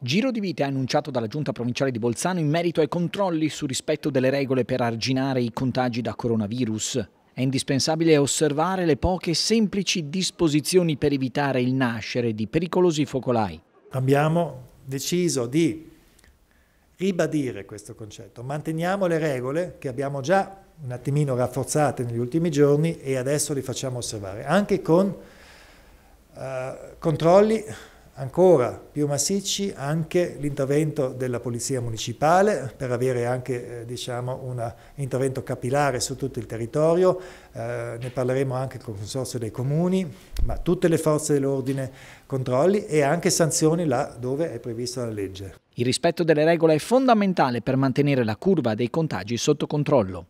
Giro di vita annunciato dalla Giunta Provinciale di Bolzano in merito ai controlli sul rispetto delle regole per arginare i contagi da coronavirus. È indispensabile osservare le poche semplici disposizioni per evitare il nascere di pericolosi focolai. Abbiamo deciso di ribadire questo concetto. Manteniamo le regole che abbiamo già un attimino rafforzate negli ultimi giorni e adesso le facciamo osservare, anche con eh, controlli ancora più massicci anche l'intervento della Polizia Municipale per avere anche eh, diciamo, un intervento capillare su tutto il territorio, eh, ne parleremo anche con il Consorzio dei Comuni, ma tutte le forze dell'ordine, controlli e anche sanzioni là dove è prevista la legge. Il rispetto delle regole è fondamentale per mantenere la curva dei contagi sotto controllo.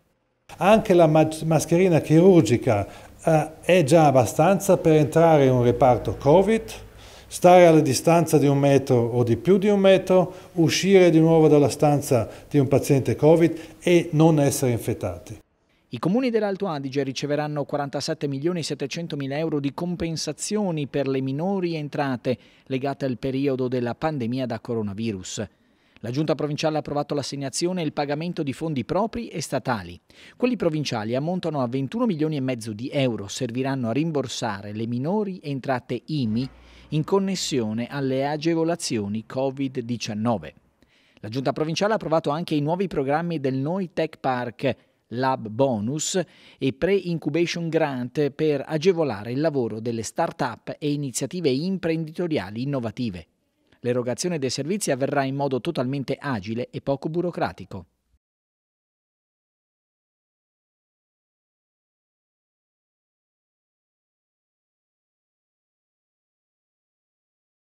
Anche la mascherina chirurgica eh, è già abbastanza per entrare in un reparto Covid, stare alla distanza di un metro o di più di un metro, uscire di nuovo dalla stanza di un paziente Covid e non essere infettati. I comuni dell'Alto Adige riceveranno 47 milioni 700 mila euro di compensazioni per le minori entrate legate al periodo della pandemia da coronavirus. La giunta provinciale ha approvato l'assegnazione e il pagamento di fondi propri e statali. Quelli provinciali ammontano a 21 milioni e mezzo di euro, serviranno a rimborsare le minori entrate IMI in connessione alle agevolazioni Covid-19. La giunta provinciale ha approvato anche i nuovi programmi del Noi Tech Park Lab Bonus e Pre-Incubation Grant per agevolare il lavoro delle start-up e iniziative imprenditoriali innovative. L'erogazione dei servizi avverrà in modo totalmente agile e poco burocratico.